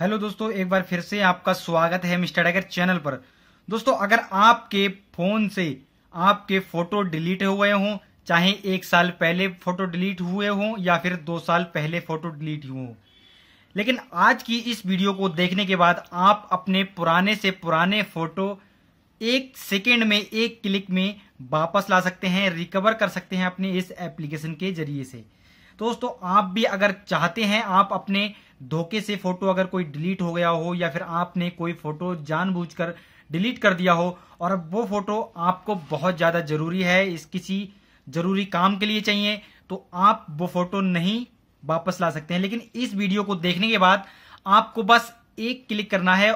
hello दोस्तों एक बार फिर से आपका स्वागत है मिस्टर डैगर चैनल पर दोस्तों अगर आपके फोन से आपके फोटो डिलीट हुए हों चाहे एक साल पहले फोटो डिलीट हुए हों या फिर दो साल पहले फोटो डिलीट हुए हों लेकिन आज की इस वीडियो को देखने के बाद आप अपने पुराने से पुराने फोटो एक सेकेंड में एक क्लिक में वापस ला सकते हैं रिकवर कर सकते हैं अपने इस एप्लीकेशन के जरिए से दोस्तों आप भी अगर चाहते हैं आप अपने धोखे से फोटो अगर कोई डिलीट हो गया हो या फिर आपने कोई फोटो जानबूझकर डिलीट कर दिया हो और अब वो फोटो आपको बहुत ज्यादा जरूरी है इस किसी जरूरी काम के लिए चाहिए तो आप वो फोटो नहीं वापस ला सकते हैं लेकिन इस वीडियो को देखने के बाद आपको बस एक क्लिक करना है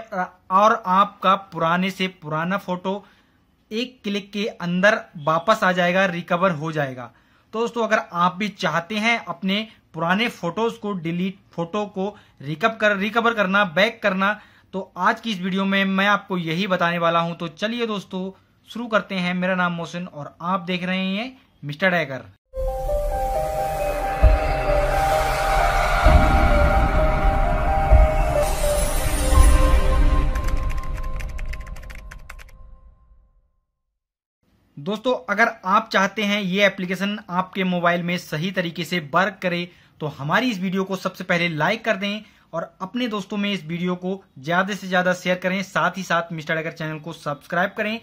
और आपका पुराने से पुराना फोटो एक क्लिक के अंदर वापस आ जाएगा रिकवर हो जाएगा तो दोस्तों अगर आप भी चाहते हैं अपने पुराने फोटोज को डिलीट फोटो को रिकव कर रिकवर करना बैक करना तो आज की इस वीडियो में मैं आपको यही बताने वाला हूं तो चलिए दोस्तों शुरू करते हैं मेरा नाम मोहसिन और आप देख रहे हैं मिस्टर डैगर दोस्तों अगर आप चाहते हैं ये एप्लीकेशन आपके मोबाइल में सही तरीके से वर्क करे तो हमारी इस वीडियो को सबसे पहले लाइक कर दें और अपने दोस्तों में इस वीडियो को ज्यादा से ज्यादा शेयर करें साथ ही साथ मिस्टर डगर चैनल को सब्सक्राइब करें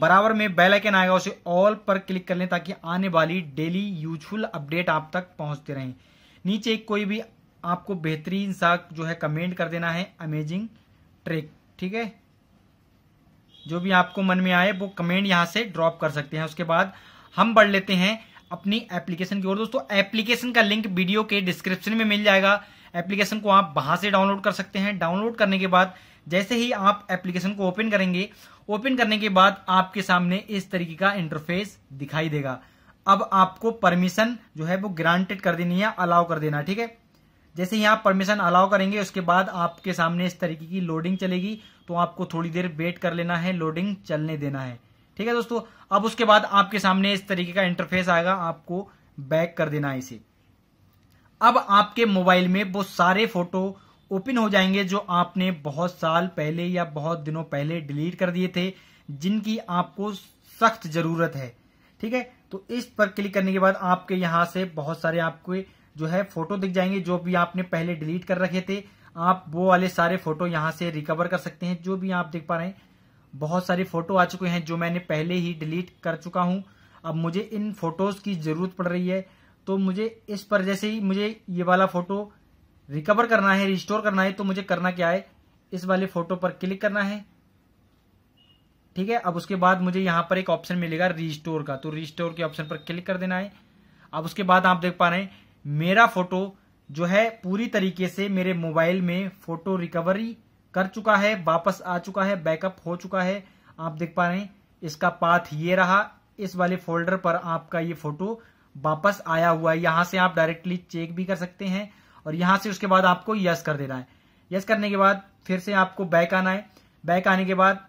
बराबर में बेल आइकन आएगा उसे ऑल पर क्लिक कर लें ताकि आने वाली डेली यूजफुल अपडेट आप तक पहुंचते रहें नीचे कोई भी आपको बेहतरीन सा जो है कमेंट कर देना है अमेजिंग ट्रिक ठीक है जो भी आपको मन में आए वो कमेंट यहाँ से ड्रॉप कर सकते हैं उसके बाद हम बढ़ लेते हैं अपनी एप्लीकेशन की ओर दोस्तों एप्लीकेशन का लिंक वीडियो के डिस्क्रिप्शन में मिल जाएगा एप्लीकेशन को आप वहां से डाउनलोड कर सकते हैं डाउनलोड करने के बाद जैसे ही आप एप्लीकेशन को ओपन करेंगे ओपन करने के बाद आपके सामने इस तरीके का इंटरफेस दिखाई देगा अब आपको परमिशन जो है वो ग्रांटेड कर देनी है अलाउ कर देना ठीक है जैसे ही आप परमिशन अलाउ करेंगे उसके बाद आपके सामने इस तरीके की लोडिंग चलेगी तो आपको थोड़ी देर वेट कर लेना है लोडिंग चलने देना है ठीक है दोस्तों अब उसके बाद आपके सामने इस तरीके का इंटरफेस आएगा आपको बैक कर देना है इसे अब आपके मोबाइल में वो सारे फोटो ओपन हो जाएंगे जो आपने बहुत साल पहले या बहुत दिनों पहले डिलीट कर दिए थे जिनकी आपको सख्त जरूरत है ठीक है तो इस पर क्लिक करने के बाद आपके यहां से बहुत सारे आपके जो है फोटो दिख जाएंगे जो भी आपने पहले डिलीट कर रखे थे आप वो वाले सारे फोटो यहाँ से रिकवर कर सकते हैं जो भी आप देख पा रहे हैं बहुत सारे फोटो आ चुके हैं जो मैंने पहले ही डिलीट कर चुका हूं अब मुझे इन फोटोज की जरूरत पड़ रही है तो मुझे इस पर जैसे ही मुझे ये वाला फोटो रिकवर करना है रिस्टोर करना है तो मुझे करना क्या है इस वाले फोटो पर क्लिक करना है ठीक है अब उसके बाद मुझे यहां पर एक ऑप्शन मिलेगा रिस्टोर का तो रिस्टोर के ऑप्शन पर क्लिक कर देना है अब उसके बाद आप देख पा रहे हैं मेरा फोटो जो है पूरी तरीके से मेरे मोबाइल में फोटो रिकवरी कर चुका है वापस आ चुका है बैकअप हो चुका है आप देख पा रहे हैं इसका पाथ ये रहा इस वाले फोल्डर पर आपका ये फोटो वापस आया हुआ है यहां से आप डायरेक्टली चेक भी कर सकते हैं और यहां से उसके बाद आपको यस कर देना है यस करने के बाद फिर से आपको बैक आना है बैक आने के बाद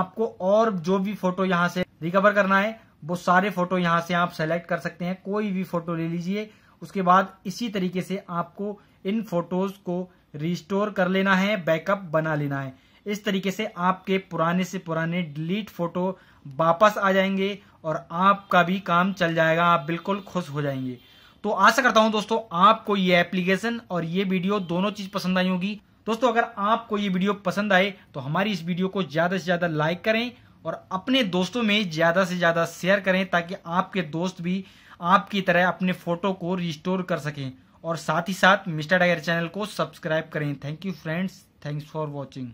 आपको और जो भी फोटो यहां से रिकवर करना है वो सारे फोटो यहां से आप सेलेक्ट कर सकते हैं कोई भी फोटो ले लीजिए उसके बाद इसी तरीके से आपको इन फोटोज को रिस्टोर कर लेना है बैकअप बना लेना है इस तरीके से आपके पुराने से पुराने डिलीट फोटो वापस आ जाएंगे और आपका भी काम चल जाएगा आप बिल्कुल खुश हो जाएंगे तो आशा करता हूं दोस्तों आपको ये एप्लीकेशन और ये वीडियो दोनों चीज पसंद आई होगी दोस्तों अगर आपको ये वीडियो पसंद आए तो हमारी इस वीडियो को ज्यादा से ज्यादा लाइक करें और अपने दोस्तों में ज़्यादा से ज़्यादा शेयर करें ताकि आपके दोस्त भी आपकी तरह अपने फ़ोटो को रिस्टोर कर सकें और साथ ही साथ मिस्टर डायर चैनल को सब्सक्राइब करें thank you friends thanks for watching